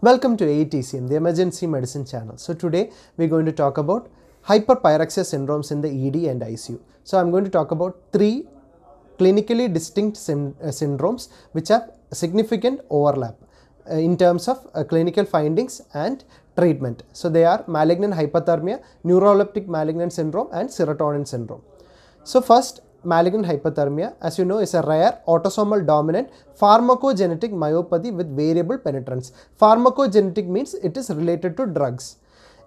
Welcome to AETCM, the Emergency Medicine channel. So today we're going to talk about hyperpyrexia syndromes in the ED and ICU. So I'm going to talk about three clinically distinct syn uh, syndromes which have significant overlap uh, in terms of uh, clinical findings and treatment. So they are malignant hyperthermia, neuroleptic malignant syndrome and serotonin syndrome. So first malignant hypothermia, as you know, is a rare autosomal dominant pharmacogenetic myopathy with variable penetrance. Pharmacogenetic means it is related to drugs.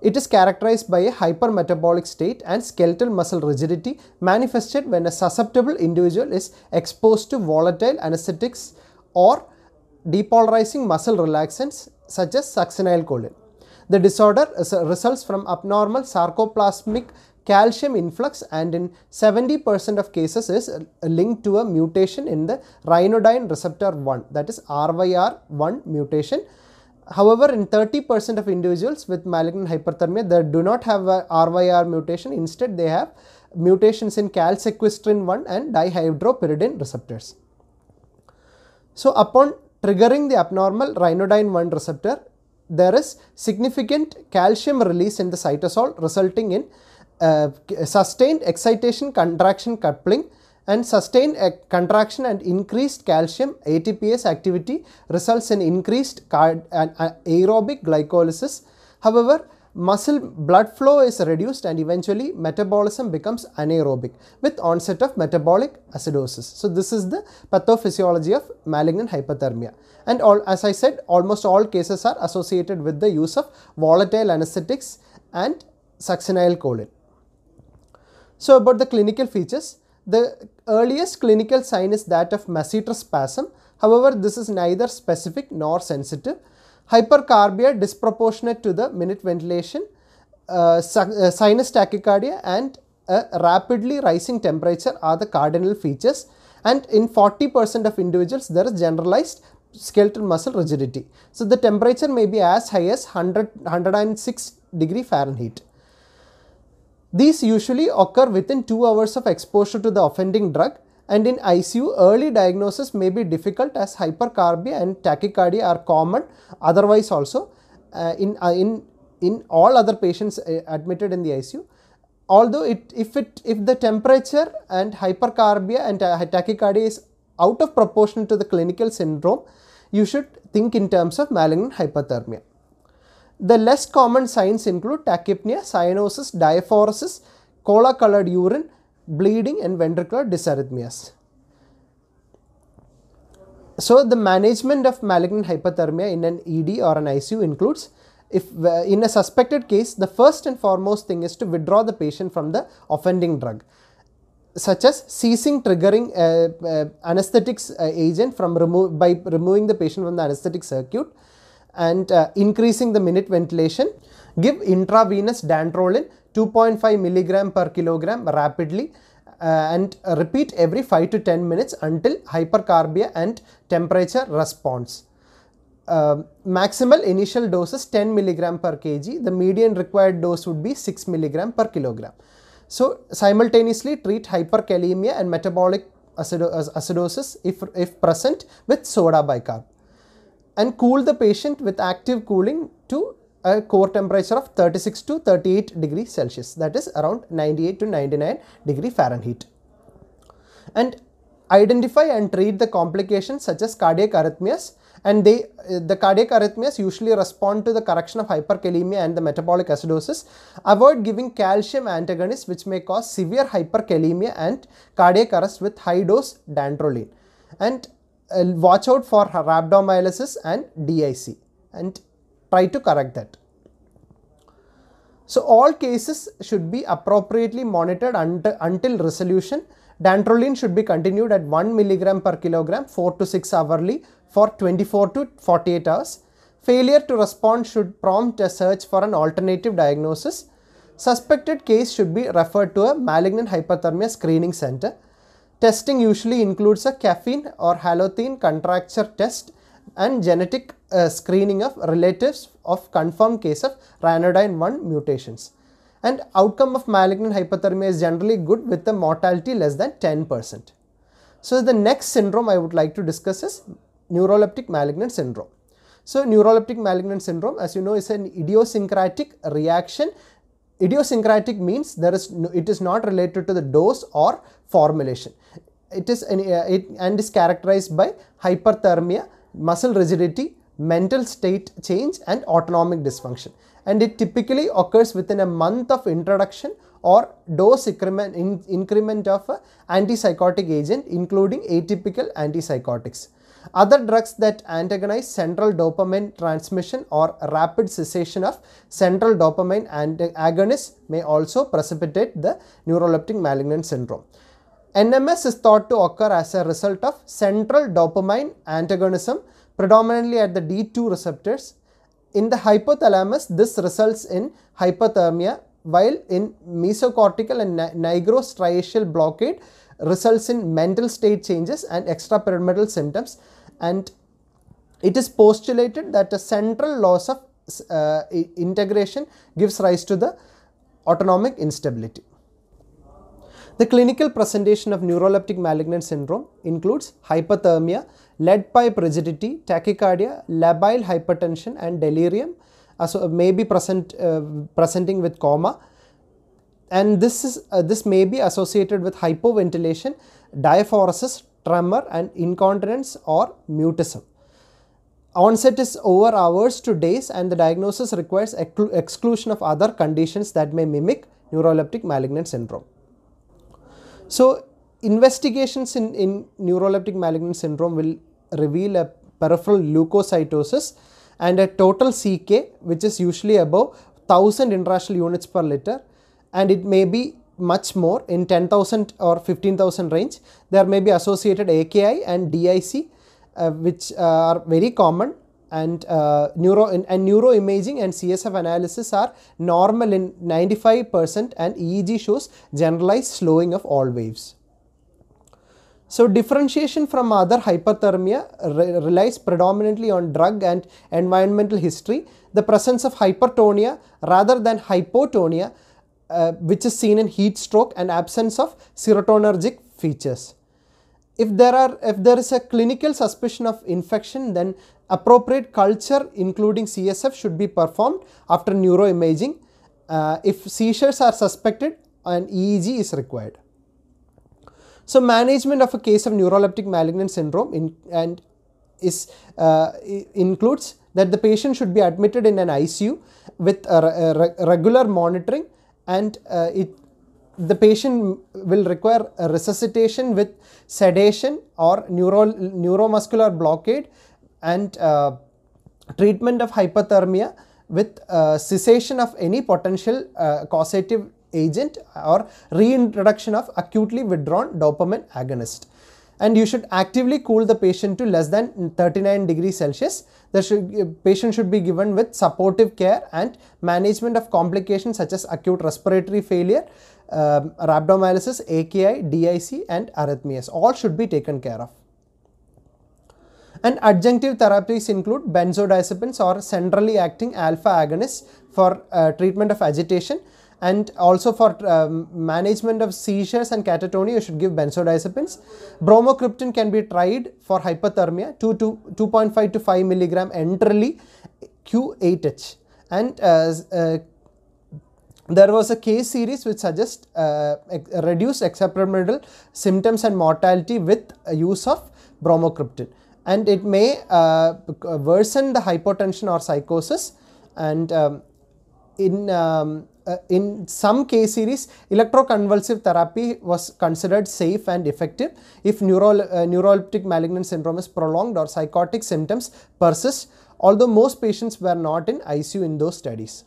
It is characterized by a hypermetabolic state and skeletal muscle rigidity manifested when a susceptible individual is exposed to volatile anesthetics or depolarizing muscle relaxants such as succinylcholine. The disorder results from abnormal sarcoplasmic calcium influx and in 70% of cases is linked to a mutation in the rhinodine receptor 1 that is RYR1 mutation. However, in 30% of individuals with malignant hyperthermia, they do not have a RYR mutation. Instead, they have mutations in calsequestrin 1 and dihydropyridine receptors. So, upon triggering the abnormal rhinodine 1 receptor, there is significant calcium release in the cytosol resulting in uh, sustained excitation contraction coupling and sustained uh, contraction and increased calcium ATPS activity results in increased uh, aerobic glycolysis. However, muscle blood flow is reduced and eventually metabolism becomes anaerobic with onset of metabolic acidosis. So, this is the pathophysiology of malignant hyperthermia and all, as I said almost all cases are associated with the use of volatile anesthetics and succinylcholine. So about the clinical features, the earliest clinical sign is that of masseter spasm. However, this is neither specific nor sensitive. Hypercarbia disproportionate to the minute ventilation, uh, uh sinus tachycardia and a rapidly rising temperature are the cardinal features and in 40% of individuals there is generalized skeletal muscle rigidity. So, the temperature may be as high as 100, 106 degree Fahrenheit. These usually occur within 2 hours of exposure to the offending drug and in ICU early diagnosis may be difficult as hypercarbia and tachycardia are common otherwise also uh, in, uh, in, in all other patients uh, admitted in the ICU although it if it if the temperature and hypercarbia and tachycardia is out of proportion to the clinical syndrome you should think in terms of malignant hyperthermia the less common signs include tachypnea, cyanosis, diaphoresis, cola-colored urine, bleeding and ventricular dysarrhythmias. So the management of malignant hyperthermia in an ED or an ICU includes if uh, in a suspected case the first and foremost thing is to withdraw the patient from the offending drug such as ceasing triggering uh, uh, anesthetics uh, agent from remo by removing the patient from the anesthetic circuit and uh, increasing the minute ventilation. Give intravenous dantrolin 2.5 milligram per kilogram rapidly uh, and uh, repeat every 5 to 10 minutes until hypercarbia and temperature response. Uh, um, maximal initial dose is 10 milligram per kg. The median required dose would be 6 milligram per kilogram. So simultaneously treat hyperkalemia and metabolic acidosis if, if present with soda bicarb and cool the patient with active cooling to a core temperature of 36 to 38 degrees Celsius that is around 98 to 99 degree Fahrenheit. And identify and treat the complications such as cardiac arrhythmias and they uh, the cardiac arrhythmias usually respond to the correction of hyperkalemia and the metabolic acidosis. Avoid giving calcium antagonists which may cause severe hyperkalemia and cardiac arrest with high dose dantrolene. And uh, watch out for rhabdomyolysis and DIC and try to correct that. So all cases should be appropriately monitored until resolution. Dantrolene should be continued at 1 milligram per kilogram 4 to 6 hourly for 24 to 48 hours. Failure to respond should prompt a search for an alternative diagnosis. Suspected case should be referred to a malignant hyperthermia screening center. Testing usually includes a caffeine or halothene contracture test and genetic uh, screening of relatives of confirmed case of ranodine 1 mutations. And outcome of malignant hypothermia is generally good with a mortality less than 10%. So the next syndrome I would like to discuss is neuroleptic malignant syndrome. So neuroleptic malignant syndrome as you know is an idiosyncratic reaction idiosyncratic means there is no, it is not related to the dose or formulation it is an, uh, it, and is characterized by hyperthermia muscle rigidity mental state change and autonomic dysfunction and it typically occurs within a month of introduction or dose increment, in, increment of uh, antipsychotic agent including atypical antipsychotics other drugs that antagonize central dopamine transmission or rapid cessation of central dopamine agonists may also precipitate the neuroleptic malignant syndrome. NMS is thought to occur as a result of central dopamine antagonism predominantly at the D2 receptors. In the hypothalamus, this results in hypothermia, while in mesocortical and nigrostriatal blockade, results in mental state changes and extrapyramidal symptoms and it is postulated that a central loss of uh, integration gives rise to the autonomic instability. The clinical presentation of neuroleptic malignant syndrome includes hypothermia, lead pipe rigidity, tachycardia, labile hypertension and delirium, so may be present, uh, presenting with coma, and this is uh, this may be associated with hypoventilation, diaphoresis, tremor and incontinence or mutism. Onset is over hours to days and the diagnosis requires exclusion of other conditions that may mimic neuroleptic malignant syndrome. So, investigations in, in neuroleptic malignant syndrome will reveal a peripheral leukocytosis and a total CK which is usually above 1000 international units per liter and it may be much more in 10,000 or 15,000 range. There may be associated AKI and DIC uh, which uh, are very common and uh, neuro and, and neuroimaging and CSF analysis are normal in 95% and EEG shows generalized slowing of all waves. So differentiation from other hyperthermia re relies predominantly on drug and environmental history, the presence of hypertonia rather than hypotonia uh, which is seen in heat stroke and absence of serotonergic features. If there, are, if there is a clinical suspicion of infection, then appropriate culture including CSF should be performed after neuroimaging. Uh, if seizures are suspected, an EEG is required. So, management of a case of neuroleptic malignant syndrome in, and is uh, includes that the patient should be admitted in an ICU with a, a, regular monitoring and uh, it the patient will require resuscitation with sedation or neuro, neuromuscular blockade and uh, treatment of hypothermia with uh, cessation of any potential uh, causative agent or reintroduction of acutely withdrawn dopamine agonist and you should actively cool the patient to less than 39 degrees Celsius. The should, uh, patient should be given with supportive care and management of complications such as acute respiratory failure, um, rhabdomyolysis, AKI, DIC and arrhythmias. All should be taken care of. And adjunctive therapies include benzodiazepines or centrally acting alpha agonists for uh, treatment of agitation and also for um, management of seizures and catatonia you should give benzodiazepines. Bromocryptin can be tried for hypothermia 2 to 2.5 to 5 milligram enterally Q8H and uh, uh, there was a case series which suggests uh, ex reduced extrapyramidal symptoms and mortality with uh, use of bromocryptin and it may uh, worsen the hypotension or psychosis and um, in um, uh, in some case series, electroconvulsive therapy was considered safe and effective if neural, uh, neuroleptic malignant syndrome is prolonged or psychotic symptoms persist, although most patients were not in ICU in those studies.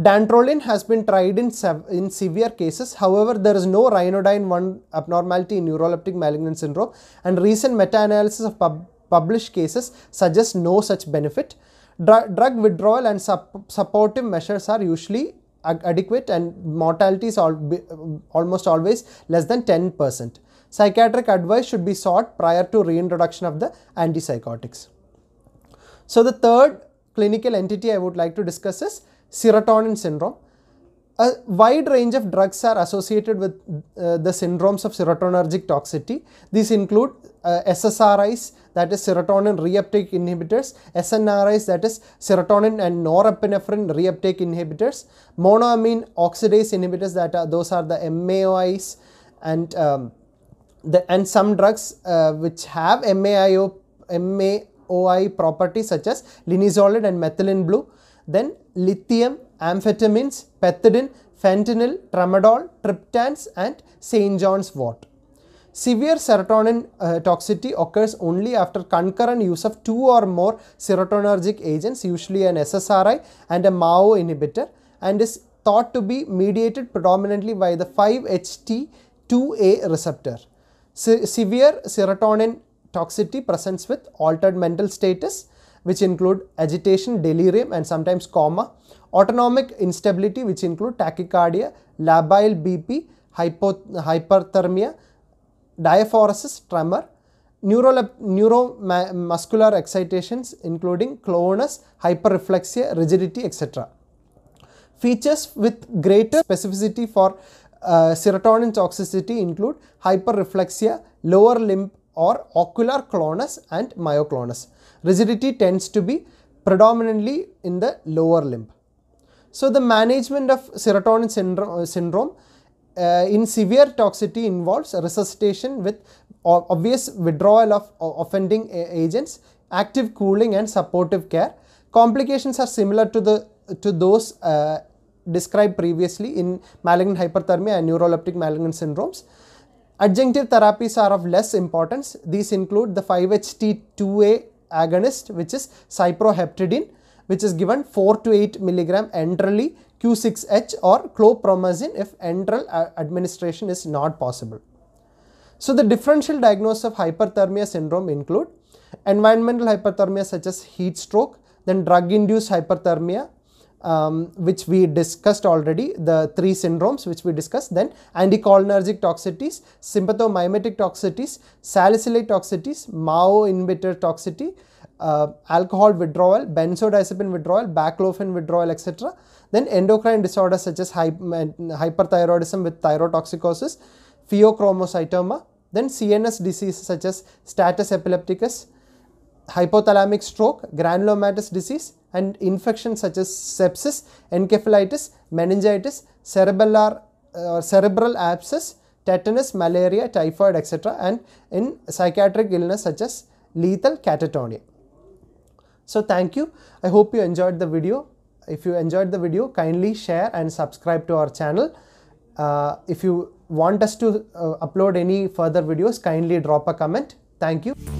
Dantrolene has been tried in, in severe cases. However, there is no rhinodine 1 abnormality in neuroleptic malignant syndrome and recent meta-analysis of pub published cases suggests no such benefit drug withdrawal and sup supportive measures are usually adequate and mortality is al almost always less than 10%. Psychiatric advice should be sought prior to reintroduction of the antipsychotics. So, the third clinical entity I would like to discuss is serotonin syndrome a wide range of drugs are associated with uh, the syndromes of serotonergic toxicity. These include uh, SSRIs that is serotonin reuptake inhibitors, SNRIs that is serotonin and norepinephrine reuptake inhibitors, monoamine oxidase inhibitors that are those are the MAOIs and um, the, and some drugs uh, which have MAIO, MAOI properties such as linezolid and methylene blue. Then lithium amphetamines, pethidine, fentanyl, tramadol, triptans and St. John's wort. Severe serotonin uh, toxicity occurs only after concurrent use of two or more serotonergic agents, usually an SSRI and a MAO inhibitor and is thought to be mediated predominantly by the 5-HT2A receptor. Se severe serotonin toxicity presents with altered mental status, which include agitation, delirium, and sometimes coma. Autonomic instability, which include tachycardia, labile BP, hyperthermia, diaphoresis, tremor, Neuro, neuromuscular excitations including clonus, hyperreflexia, rigidity, etc. Features with greater specificity for uh, serotonin toxicity include hyperreflexia, lower limb or ocular clonus and myoclonus. Rigidity tends to be predominantly in the lower limb. So the management of serotonin syndrome, syndrome uh, in severe toxicity involves resuscitation with obvious withdrawal of offending agents, active cooling and supportive care. Complications are similar to the to those uh, described previously in malignant hyperthermia and neuroleptic malignant syndromes. Adjunctive therapies are of less importance. These include the 5-HT2A agonist which is cyproheptadine which is given 4 to 8 milligram enterally Q6H or clopromazine if enteral uh, administration is not possible. So the differential diagnosis of hyperthermia syndrome include environmental hyperthermia such as heat stroke, then drug induced hyperthermia, um, which we discussed already, the three syndromes which we discussed then, anticholinergic toxicities, sympathomimetic toxicities, salicylate toxicities, MAO inhibitor toxicity, uh, alcohol withdrawal, benzodiazepine withdrawal, baclofen withdrawal, etc. Then endocrine disorders such as uh, hyperthyroidism with thyrotoxicosis, pheochromocytoma, then CNS disease such as status epilepticus, hypothalamic stroke, granulomatous disease, and infections such as sepsis, encephalitis, meningitis, cerebellar or uh, cerebral abscess, tetanus, malaria, typhoid, etc., and in psychiatric illness such as lethal catatonia. So, thank you. I hope you enjoyed the video. If you enjoyed the video, kindly share and subscribe to our channel. Uh, if you want us to uh, upload any further videos, kindly drop a comment. Thank you.